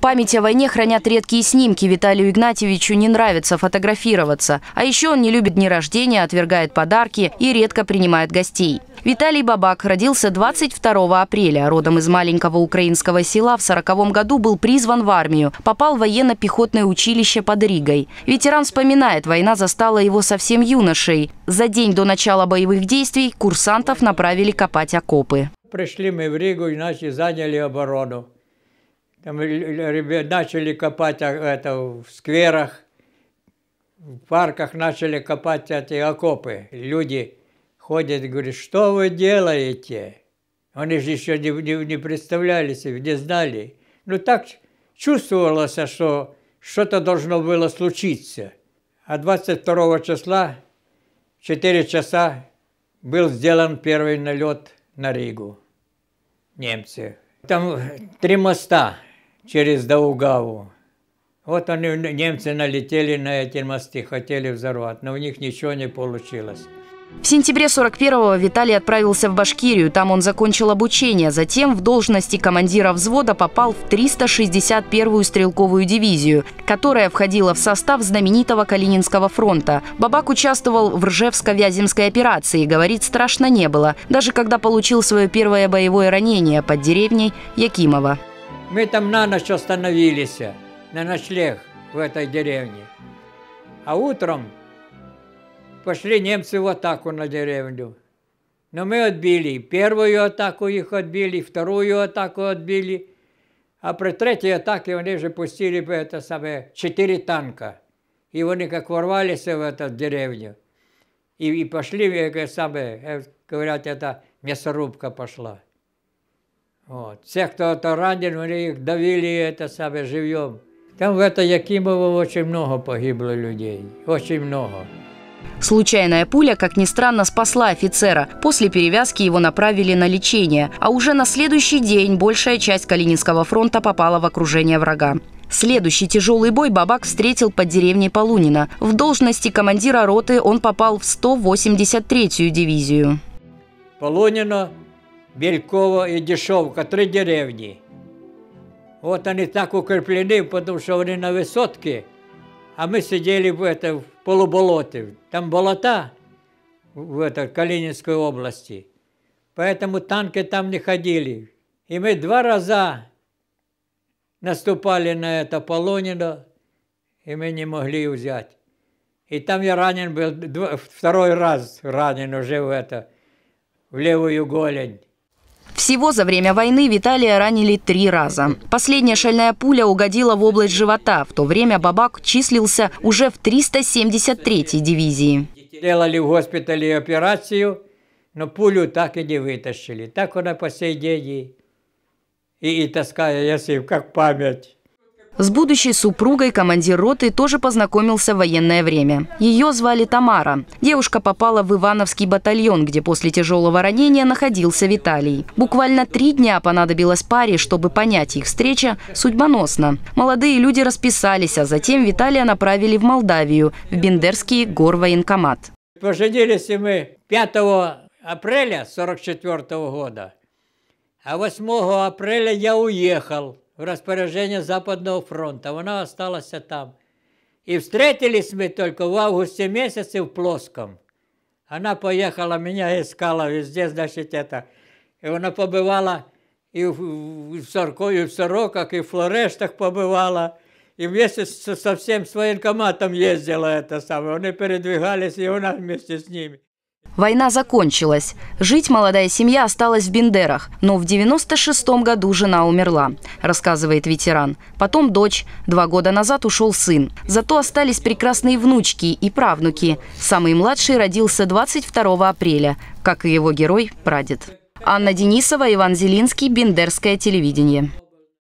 Память о войне хранят редкие снимки. Виталию Игнатьевичу не нравится фотографироваться. А еще он не любит дни рождения, отвергает подарки и редко принимает гостей. Виталий Бабак родился 22 апреля. Родом из маленького украинского села в 40 м году был призван в армию. Попал в военно-пехотное училище под Ригой. Ветеран вспоминает, война застала его совсем юношей. За день до начала боевых действий курсантов направили копать окопы. Пришли мы в Ригу и начали заняли оборону. Там ребят начали копать это в скверах, в парках начали копать эти окопы. Люди ходят и говорят, что вы делаете? Они же еще не, не, не представляли себе, не знали. Ну так чувствовалось, что что-то должно было случиться. А 22 числа, 4 часа, был сделан первый налет на Ригу. Немцы. Там три моста через Даугаву. Вот они, немцы налетели на эти мосты, хотели взорвать, но у них ничего не получилось. В сентябре 41-го Виталий отправился в Башкирию. Там он закончил обучение. Затем в должности командира взвода попал в 361-ю стрелковую дивизию, которая входила в состав знаменитого Калининского фронта. Бабак участвовал в Ржевско-Вяземской операции. Говорит, страшно не было, даже когда получил свое первое боевое ранение под деревней Якимова. Мы там на ночь остановились, на ночлег в этой деревне. А утром пошли немцы в атаку на деревню. Но мы отбили. Первую атаку их отбили, вторую атаку отбили. А при третьей атаке они же пустили бы это самое четыре танка. И они как ворвались в эту деревню. И, и пошли, как э, самое, э, говорят, это мясорубка пошла. Вот. Всех, кто это ранен, они их давили это сами живьем. Там в это Якимово очень много погибло людей, очень много. Случайная пуля, как ни странно, спасла офицера. После перевязки его направили на лечение. А уже на следующий день большая часть Калининского фронта попала в окружение врага. Следующий тяжелый бой Бабак встретил под деревней Полунина. В должности командира роты он попал в 183-ю дивизию. Полунина Белькова и Дешевка, три деревни. Вот они так укреплены, потому что они на высотке, а мы сидели в, это, в полуболоте. Там болота в этой Калининской области. Поэтому танки там не ходили. И мы два раза наступали на это Полонино, и мы не могли взять. И там я ранен был, второй раз ранен уже в это, в левую голень. Всего за время войны Виталия ранили три раза. Последняя шальная пуля угодила в область живота. В то время Бабак числился уже в 373-й дивизии. Делали в госпитале операцию, но пулю так и не вытащили. Так она по сей день и, и, и таскает, если как память. С будущей супругой командир роты тоже познакомился в военное время. Ее звали Тамара. Девушка попала в Ивановский батальон, где после тяжелого ранения находился Виталий. Буквально три дня понадобилось паре, чтобы понять их встреча судьбоносно. Молодые люди расписались, а затем Виталия направили в Молдавию, в Бендерский горвоенкомат. Поженились мы 5 апреля 1944 года, а 8 апреля я уехал в распоряжение Западного фронта. Она осталась там. И встретились мы только в августе месяце в Плоском. Она поехала, меня искала везде, значит, это. И она побывала и в, и в, Сорко, и в Сороках, и в Флорештах побывала. И вместе со, со всем с военкоматом ездила это самое. Они передвигались, и она вместе с ними. Война закончилась. Жить молодая семья осталась в Бендерах, но в 96-м году жена умерла, рассказывает ветеран. Потом дочь. Два года назад ушел сын. Зато остались прекрасные внучки и правнуки. Самый младший родился 22 апреля, как и его герой, прадед. Анна Денисова, Иван Зелинский, Бендерское телевидение.